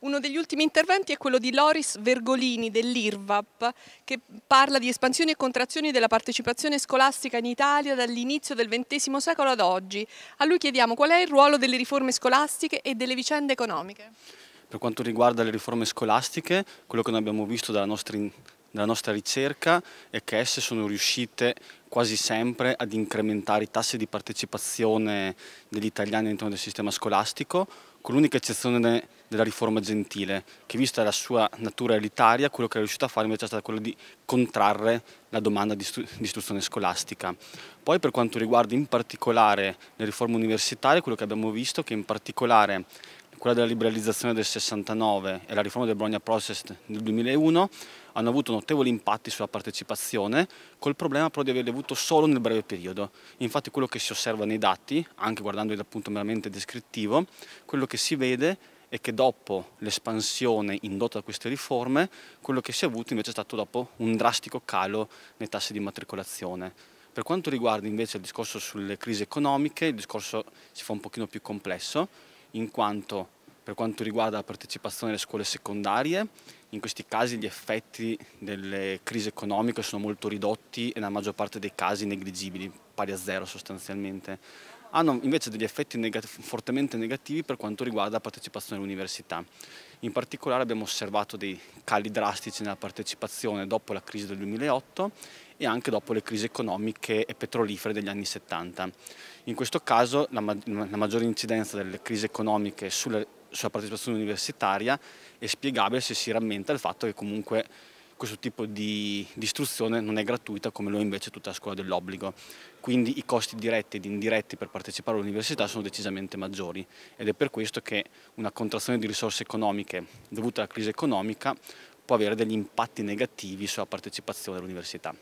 Uno degli ultimi interventi è quello di Loris Vergolini dell'IRVAP che parla di espansioni e contrazioni della partecipazione scolastica in Italia dall'inizio del XX secolo ad oggi. A lui chiediamo qual è il ruolo delle riforme scolastiche e delle vicende economiche. Per quanto riguarda le riforme scolastiche, quello che noi abbiamo visto dalla nostra della nostra ricerca è che esse sono riuscite quasi sempre ad incrementare i tassi di partecipazione degli italiani all'interno del sistema scolastico, con l'unica eccezione della riforma gentile, che vista la sua natura elitaria, quello che è riuscito a fare invece è stato quello di contrarre la domanda di istruzione scolastica. Poi per quanto riguarda in particolare le riforme universitarie, quello che abbiamo visto è che in particolare quella della liberalizzazione del 69 e la riforma del Bologna Process nel 2001 hanno avuto notevoli impatti sulla partecipazione, col problema però di averli avuto solo nel breve periodo. Infatti quello che si osserva nei dati, anche guardando dal punto meramente descrittivo, quello che si vede è che dopo l'espansione indotta da queste riforme, quello che si è avuto invece è stato dopo un drastico calo nei tassi di matricolazione. Per quanto riguarda invece il discorso sulle crisi economiche, il discorso si fa un pochino più complesso, in quanto per quanto riguarda la partecipazione alle scuole secondarie, in questi casi gli effetti delle crisi economiche sono molto ridotti e nella maggior parte dei casi negligibili, pari a zero sostanzialmente. Hanno invece degli effetti negati fortemente negativi per quanto riguarda la partecipazione all'università. In particolare abbiamo osservato dei cali drastici nella partecipazione dopo la crisi del 2008 e anche dopo le crisi economiche e petrolifere degli anni 70. In questo caso la, ma la maggiore incidenza delle crisi economiche sulle, sulla partecipazione universitaria è spiegabile se si rammenta il fatto che comunque questo tipo di, di, istruzione non è gratuita come lo è invece tutta la scuola dell'obbligo. Quindi i costi diretti ed indiretti per partecipare all'università sono decisamente maggiori ed è per questo che una contrazione di risorse economiche dovuta alla crisi economica può avere degli impatti negativi sulla partecipazione all'università.